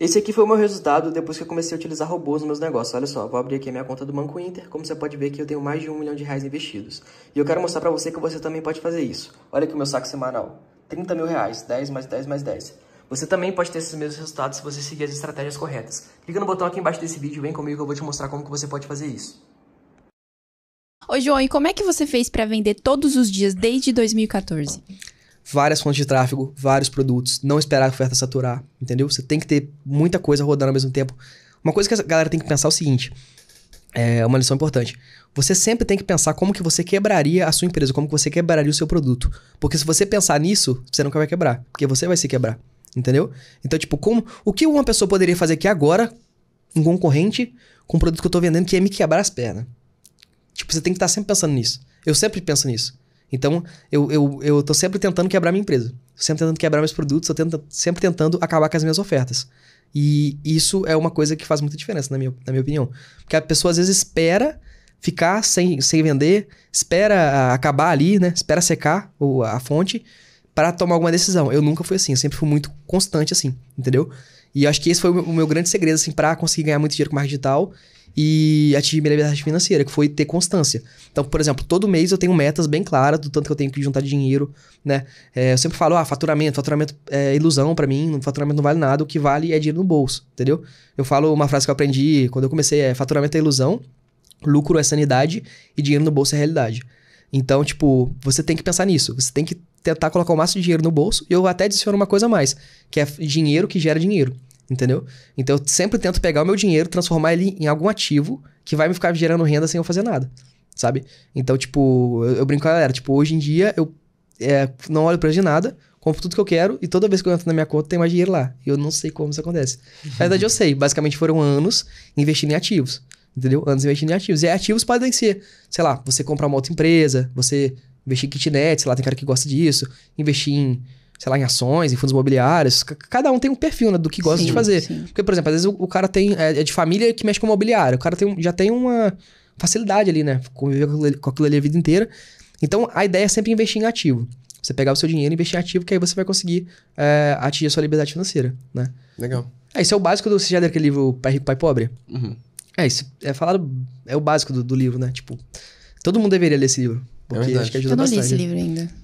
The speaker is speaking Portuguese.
Esse aqui foi o meu resultado depois que eu comecei a utilizar robôs nos meus negócios. Olha só, vou abrir aqui a minha conta do Banco Inter. Como você pode ver que eu tenho mais de um milhão de reais investidos. E eu quero mostrar para você que você também pode fazer isso. Olha aqui o meu saco semanal. 30 mil reais, 10 mais 10 mais 10. Você também pode ter esses mesmos resultados se você seguir as estratégias corretas. Clica no botão aqui embaixo desse vídeo, vem comigo que eu vou te mostrar como que você pode fazer isso. Ô João, e como é que você fez para vender todos os dias desde 2014? várias fontes de tráfego, vários produtos, não esperar a oferta saturar, entendeu? Você tem que ter muita coisa rodando ao mesmo tempo. Uma coisa que a galera tem que pensar é o seguinte, é uma lição importante. Você sempre tem que pensar como que você quebraria a sua empresa, como que você quebraria o seu produto. Porque se você pensar nisso, você nunca vai quebrar, porque você vai se quebrar, entendeu? Então, tipo, como o que uma pessoa poderia fazer aqui agora, um concorrente, com um produto que eu tô vendendo que ia me quebrar as pernas? Tipo, você tem que estar tá sempre pensando nisso. Eu sempre penso nisso. Então, eu, eu, eu tô sempre tentando quebrar minha empresa. Sempre tentando quebrar meus produtos, eu tento, sempre tentando acabar com as minhas ofertas. E isso é uma coisa que faz muita diferença, na minha, na minha opinião. Porque a pessoa às vezes espera ficar sem, sem vender, espera ah, acabar ali, né? Espera secar ou a fonte para tomar alguma decisão. Eu nunca fui assim, eu sempre fui muito constante assim, entendeu? E acho que esse foi o meu, o meu grande segredo, assim, para conseguir ganhar muito dinheiro com marketing digital e atingir minha liberdade financeira, que foi ter constância. Então, por exemplo, todo mês eu tenho metas bem claras do tanto que eu tenho que juntar de dinheiro, né? É, eu sempre falo, ah, faturamento, faturamento é ilusão para mim, faturamento não vale nada, o que vale é dinheiro no bolso, entendeu? Eu falo uma frase que eu aprendi quando eu comecei, é faturamento é ilusão, lucro é sanidade e dinheiro no bolso é realidade. Então, tipo, você tem que pensar nisso, você tem que tentar colocar o máximo de dinheiro no bolso e eu até adiciono uma coisa a mais, que é dinheiro que gera dinheiro entendeu? Então eu sempre tento pegar o meu dinheiro, transformar ele em algum ativo que vai me ficar gerando renda sem eu fazer nada, sabe? Então, tipo, eu, eu brinco com a galera, tipo, hoje em dia eu é, não olho pra de nada, compro tudo que eu quero e toda vez que eu entro na minha conta tem mais dinheiro lá. E eu não sei como isso acontece. Uhum. Na verdade, eu sei. Basicamente foram anos investindo em ativos. Entendeu? Anos investindo em ativos. E ativos podem ser, sei lá, você comprar uma outra empresa, você investir em kitnet, sei lá, tem cara que gosta disso, investir em sei lá, em ações, em fundos imobiliários. Cada um tem um perfil né, do que gosta sim, de fazer. Sim. Porque, por exemplo, às vezes o, o cara tem é, é, de família que mexe com imobiliário. O cara tem, já tem uma facilidade ali, né? Conviver com aquilo, ali a vida inteira. Então, a ideia é sempre investir em ativo. Você pegar o seu dinheiro e investir em ativo, que aí você vai conseguir é, atingir a sua liberdade financeira, né? Legal. É, isso é o básico do... Você já deu aquele livro Pai Rico, Pai Pobre? Uhum. É, isso é falado... É o básico do, do livro, né? Tipo, todo mundo deveria ler esse livro. É porque é acho que ajuda bastante. Eu não bastante. li esse livro ainda.